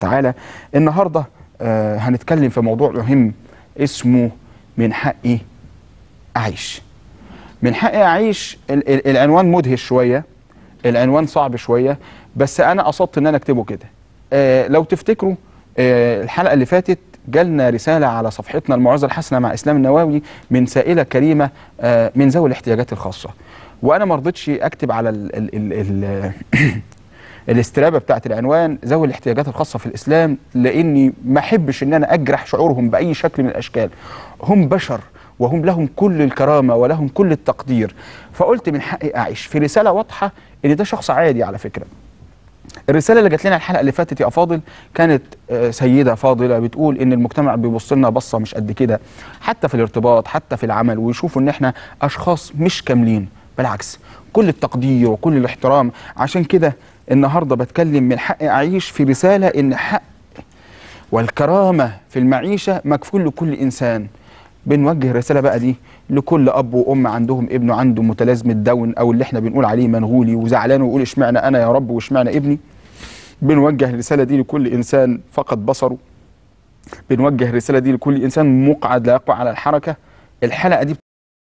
تعالى النهارده آه هنتكلم في موضوع مهم اسمه من حقي اعيش من حقي اعيش العنوان مدهش شويه العنوان صعب شويه بس انا قصدت ان انا اكتبه كده آه لو تفتكروا آه الحلقه اللي فاتت جالنا رساله على صفحتنا المعزه الحسنه مع اسلام النووي من سائله كريمه آه، من ذوي الاحتياجات الخاصه وانا ما رضيتش اكتب على الـ ال ال ال الاسترابه بتاعت العنوان ذوي الاحتياجات الخاصه في الاسلام لاني ما احبش ان انا اجرح شعورهم باي شكل من الاشكال هم بشر وهم لهم كل الكرامه ولهم كل التقدير فقلت من حقي اعيش في رساله واضحه ان ده شخص عادي على فكره الرساله اللي جات لنا الحلقه اللي فاتت يا فاضل كانت آه، سيده فاضله بتقول ان المجتمع بيبص لنا بصه مش قد كده حتى في الارتباط حتى في العمل ويشوفوا ان احنا اشخاص مش كاملين بالعكس كل التقدير وكل الاحترام عشان كده النهارده بتكلم من حق اعيش في رساله ان حق والكرامه في المعيشه مكفول لكل انسان بنوجه رساله بقى دي لكل اب وام عندهم ابن عنده متلازمه داون او اللي احنا بنقول عليه منغولي وزعلان ويقول اشمعنى انا يا رب واشمعنى ابني بنوجه الرساله دي لكل انسان فقد بصره بنوجه الرساله دي لكل انسان مقعد لا يقوى على الحركه الحلقه دي